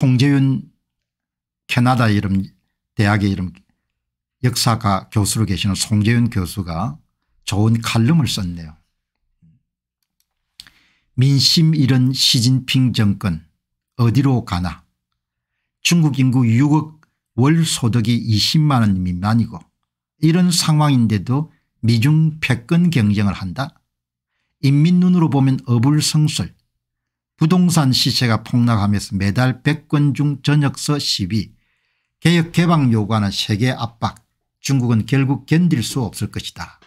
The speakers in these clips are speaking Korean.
홍재윤 캐나다 이름 대학의 이름 역사과 교수로 계시는 송재윤 교수가 좋은 칼럼을 썼네요. 민심 잃은 시진핑 정권 어디로 가나 중국 인구 6억 월 소득이 20만 원 미만이고 이런 상황인데도 미중 패권 경쟁을 한다 인민 눈으로 보면 어불성설 부동산 시세가 폭락하면서 매달 100건 중 전역서 시위 개혁개방 요구하는 세계 압박 중국은 결국 견딜 수 없을 것이다.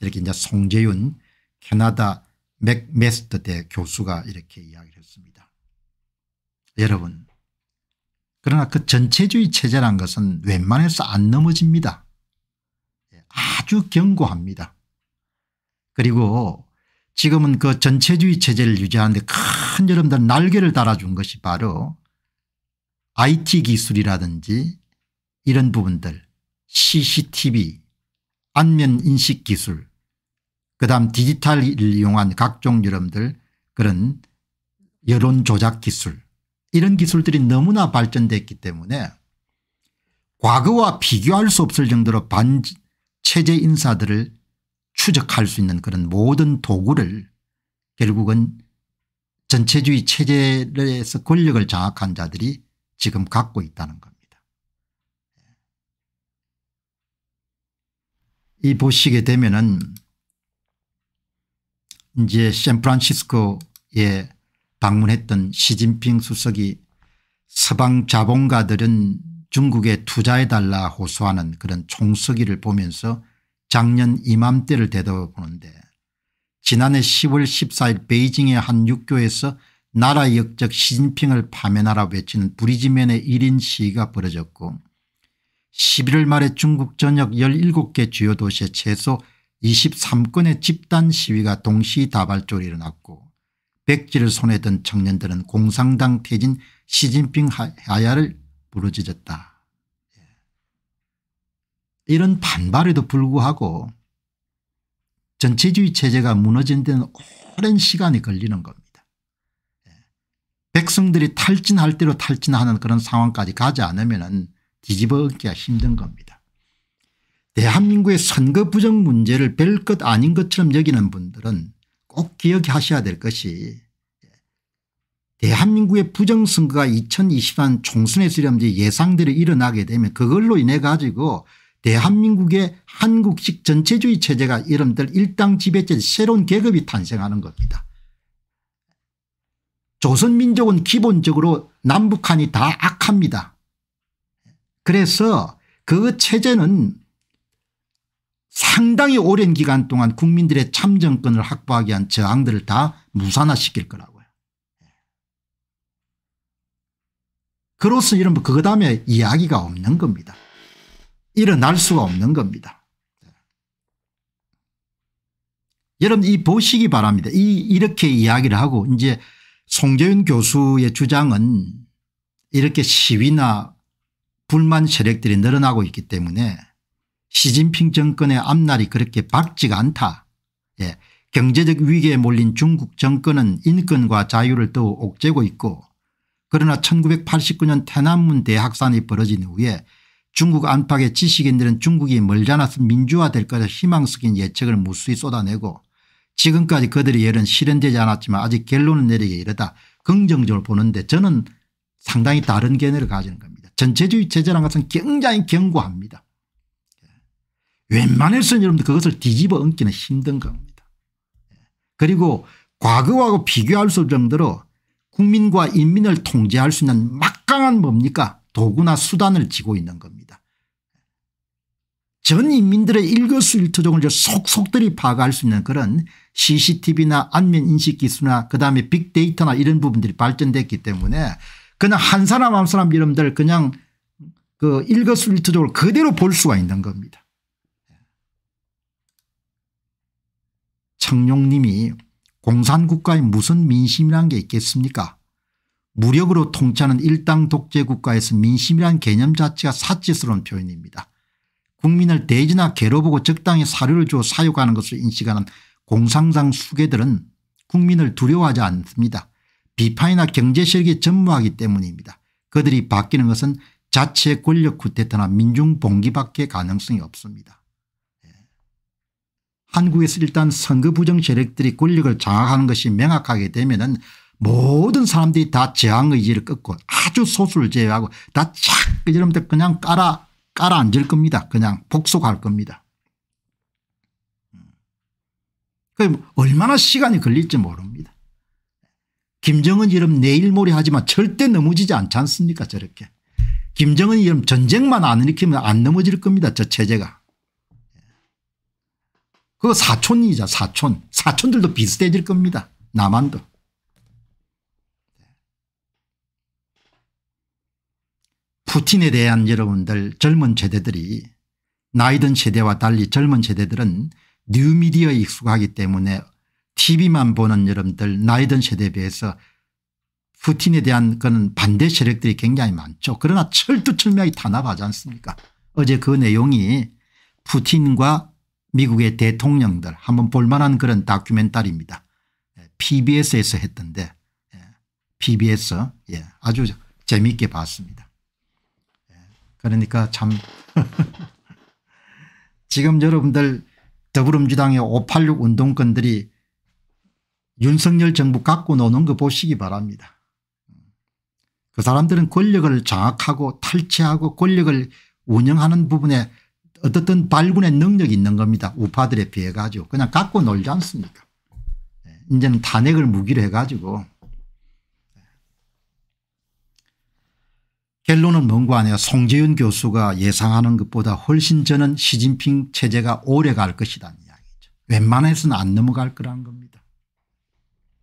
이렇게 이제 송재윤 캐나다 맥메스터대 교수가 이렇게 이야기를 했습니다. 여러분 그러나 그 전체주의 체제란 것은 웬만해서 안 넘어집니다. 예, 아주 견고합니다. 그리고 지금은 그 전체주의 체제를 유지하는데 큰 한여름달 날개를 달아준 것이 바로 IT 기술이라든지 이런 부분들 CCTV 안면인식 기술 그다음 디지털을 이용한 각종 여러분들 그런 여론조작 기술 이런 기술들이 너무나 발전됐기 때문에 과거와 비교할 수 없을 정도로 반체제 인사들을 추적할 수 있는 그런 모든 도구를 결국은 전체주의 체제에서 권력을 장악한 자들이 지금 갖고 있다는 겁니다. 이 보시게 되면은 이제 샌프란시스코에 방문했던 시진핑 수석이 서방 자본가들은 중국에 투자해달라 호소하는 그런 총서기를 보면서 작년 이맘때를 되돌아보는데 지난해 10월 14일 베이징의 한 육교에서 나라 역적 시진핑을 파면하라 외치는 부리지면의 1인 시위가 벌어졌고 11월 말에 중국 전역 17개 주요 도시에 최소 23건의 집단 시위가 동시다발적으로 일어났고 백지를 손에 든 청년들은 공상당 태진 시진핑 하야를 부르짖었다. 예. 이런 반발에도 불구하고 전체주의 체제가 무너진 데는 오랜 시간이 걸리는 겁니다. 예. 백성들이 탈진할 대로 탈진하는 그런 상황까지 가지 않으면 뒤집어 엎기가 힘든 겁니다. 대한민국의 선거 부정 문제를 별 것 아닌 것처럼 여기는 분들은 꼭 기억하셔야 될 것이 예. 대한민국의 부정선거가 2 0 2 0년 총선에서 이제 예상대로 일어나게 되면 그걸로 인해 가지고 대한민국의 예, 한국식 전체주의 체제가 이름들 일당 지배체 새로운 계급이 탄생하는 겁니다. 조선민족은 기본적으로 남북한이 다 악합니다. 그래서 그 체제는 상당히 오랜 기간 동안 국민들의 참정권을 확보하기 위한 저항들을 다 무산화시킬 거라고요. 그로써 이런 그 다음에 이야기가 없는 겁니다. 일어날 수가 없는 겁니다. 여러분 이 보시기 바랍니다. 이 이렇게 이야기를 하고 이제 송재윤 교수의 주장은 이렇게 시위나 불만 세력들이 늘어나고 있기 때문에 시진핑 정권의 앞날이 그렇게 밝지가 않다. 예. 경제적 위기에 몰린 중국 정권은 인권과 자유를 더욱 옥죄고 있고 그러나 1989년 태남문 대학산이 벌어진 후에 중국 안팎의 지식인들은 중국이 멀잖아 지 민주화될 것을 희망 섞인 예측을 무수히 쏟아내고 지금까지 그들의 예언은 실현되지 않았지만 아직 결론을 내리기 이르다 긍정적으로 보는데 저는 상당히 다른 견해를 가지는 겁니다. 전체주의 체제란 것은 굉장히 견고합니다. 예. 웬만해서는 여러분들 그것을 뒤집어 엉기는 힘든 겁니다. 예. 그리고 과거하고 비교할 수 없을 정도로 국민과 인민을 통제할 수 있는 막강한 뭡니까 도구나 수단을 쥐고 있는 겁니다. 전 인민들의 일거수일투족을 속속들이 파악할 수 있는 그런 cctv나 안면인식기술이나 그다음에 빅데이터나 이런 부분들이 발전됐기 때문에 그냥 한 사람 한 사람 이름들 그냥 그 일거수일투족을 그대로 볼 수가 있는 겁니다. 청룡님이 공산국가에 무슨 민심이란 게 있겠습니까 무력으로 통치하는 일당 독재 국가에서 민심이란 개념 자체가 사치스러운 표현입니다. 국민을 대지나 괴로보고 적당히 사료를 주어 사육하는 것을 인식하는 공상상 수괴들은 국민을 두려워하지 않습니다. 비판이나 경제실력에 전무하기 때문입니다. 그들이 바뀌는 것은 자체 권력 쿠데타나 민중 봉기밖에 가능성이 없습니다. 예. 한국에서 일단 선거 부정 세력들이 권력을 장악하는 것이 명확하게 되면 은 모든 사람들이 다 저항 의지를 끊고 아주 소수를 제외하고 다착 여러분들 그냥 깔아 깔아 앉을 겁니다. 그냥 복속할 겁니다. 그 얼마나 시간이 걸릴지 모릅니다. 김정은 이름 내일모레 하지만 절대 넘어지지 않지 않습니까 저렇게. 김정은 이름 전쟁만 안 일으키면 안 넘어질 겁니다 저 체제가. 그거 사촌이자 사촌 사촌들도 비슷해질 겁니다 남한도. 푸틴에 대한 여러분들 젊은 세대들이 나이든 세대와 달리 젊은 세대들은 뉴미디어에 익숙하기 때문에 tv만 보는 여러분들 나이든 세대에 비해서 푸틴에 대한 그는 반대 세력들이 굉장히 많죠. 그러나 철두철미하게 탄압하지 않습니까 어제 그 내용이 푸틴과 미국의 대통령들 한번 볼만한 그런 다큐멘터리입니다. PBS에서 예, 했던데 PBS 예, 예, 아주 재미있게 봤습니다. 그러니까 참 지금 여러분들 더불어민주당의 586 운동권들이 윤석열 정부 갖고 노는 거 보시기 바랍니다. 그 사람들은 권력을 장악하고 탈취하고 권력을 운영하는 부분에 어떻든 발군의 능력이 있는 겁니다. 우파들에 비해 가지고 그냥 갖고 놀지 않습니까 네, 이제는 탄핵을 무기로 해가지고 결론은 뭔가 하냐 송재윤 교수가 예상하는 것보다 훨씬 저는 시진핑 체제가 오래 갈 것이라는 이야기죠. 웬만해서는 안 넘어갈 거라는 겁니다.